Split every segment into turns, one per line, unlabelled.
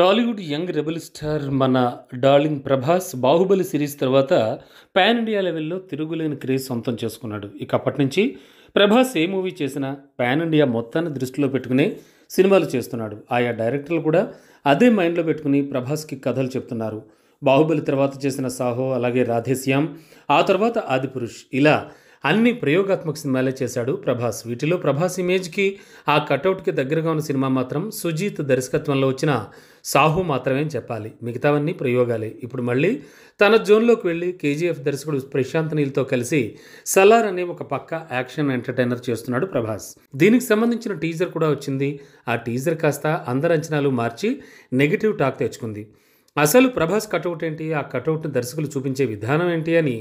Tollywood young rebel star మన darling Prabhas Baahubali series తర్వాత pan India లెవెల్లో తిరుగులేని క్రేజ్ సొంతం చేసుకున్నాడు ఇక అప్పటి నుంచి ప్రభాస్ ఏ మూవీ చేసినా పాన్ ఇండియా మొత్తాన్ని దృష్టిలో పెట్టుకుని సినిమాలు చేస్తున్నాడు ఆయా డైరెక్టర్లు కూడా అదే మైండ్లో పెట్టుకుని ప్రభాస్కి కథలు చెప్తున్నారు బాహుబలి తర్వాత చేసిన సాహో అలాగే రాధేశ్యామ్ ఆ తర్వాత ఆదిపురుష్ ఇలా అన్ని ప్రయోగాత్మక సినిమాలే చేశాడు ప్రభాస్ వీటిలో ప్రభాస్ ఇమేజ్కి ఆ కటౌట్కి దగ్గరగా ఉన్న సినిమా మాత్రం సుజీత్ దర్శకత్వంలో వచ్చిన సాహు మాత్రమే చెప్పాలి మిగతావన్నీ ప్రయోగాలే ఇప్పుడు మళ్ళీ తన జోన్లోకి వెళ్ళి కేజీఎఫ్ దర్శకుడు ప్రశాంత్ నీల్తో కలిసి సలార్ అనే ఒక పక్క యాక్షన్ ఎంటర్టైనర్ చేస్తున్నాడు ప్రభాస్ దీనికి సంబంధించిన టీజర్ కూడా వచ్చింది ఆ టీజర్ కాస్త అందరి అంచనాలు మార్చి నెగిటివ్ టాక్ తెచ్చుకుంది అసలు ప్రభాస్ కటౌట్ ఏంటి ఆ కటౌట్ను దర్శకులు చూపించే విధానం ఏంటి అని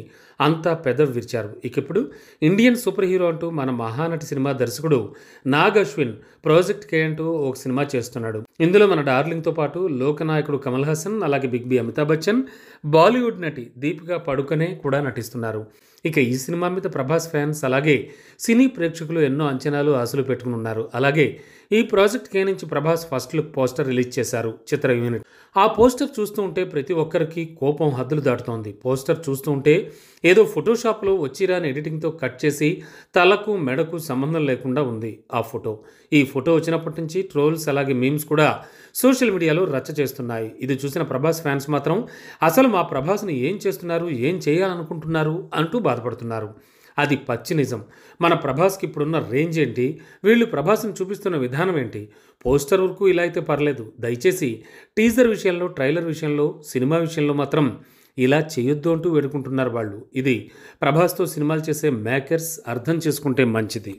అంతా పెద్ద విరిచారు ఇక ఇప్పుడు ఇండియన్ సూపర్ హీరో అంటూ మన మహానటి సినిమా దర్శకుడు నాగ్ అశ్విన్ ప్రాజెక్ట్ కే అంటూ ఒక సినిమా చేస్తున్నాడు ఇందులో మన డార్లింగ్తో పాటు లోకనాయకుడు కమల్ హాసన్ అలాగే big B Amitabh Bachchan Bollywood నటి దీపికా పడుకనే కూడా నటిస్తున్నారు ఇక ఈ సినిమా మీద ప్రభాస్ ఫ్యాన్స్ అలాగే సినీ ప్రేక్షకులు ఎన్నో అంచనాలు ఆశలు పెట్టుకుని ఉన్నారు అలాగే ఈ ప్రాజెక్ట్ కే నుంచి Prabhas first look poster release చేశారు చిత్ర యూనిట్ ఆ పోస్టర్ చూస్తూ ఉంటే ప్రతి ఒక్కరికి కోపం హద్దులు దాటుతోంది పోస్టర్ చూస్తూ ఉంటే ఏదో ఫోటోషాప్లో వచ్చిరాని ఎడిటింగ్తో కట్ చేసి తలకు మెడకు సంబంధం లేకుండా ఉంది ఆ ఫోటో ఈ ఫోటో వచ్చినప్పటి నుంచి ట్రోల్స్ అలాగే మీమ్స్ కూడా సోషల్ మీడియాలో రచ్చ చేస్తున్నాయి ఇది చూసిన ప్రభాస్ ఫ్యాన్స్ మాత్రం అసలు మా ప్రభాస్ని ఏం చేస్తున్నారు ఏం చేయాలనుకుంటున్నారు అంటూ బాధపడుతున్నారు అది పచ్చి నిజం మన ప్రభాస్కి ఇప్పుడున్న రేంజ్ ఏంటి వీళ్ళు ప్రభాస్ని చూపిస్తున్న విధానం ఏంటి పోస్టర్ వరకు ఇలా అయితే పర్లేదు దయచేసి టీజర్ విషయంలో ట్రైలర్ విషయంలో సినిమా విషయంలో మాత్రం ఇలా చేయొద్దు అంటూ వేడుకుంటున్నారు వాళ్ళు ఇది ప్రభాస్తో సినిమాలు చేసే మేకర్స్ అర్థం చేసుకుంటే మంచిది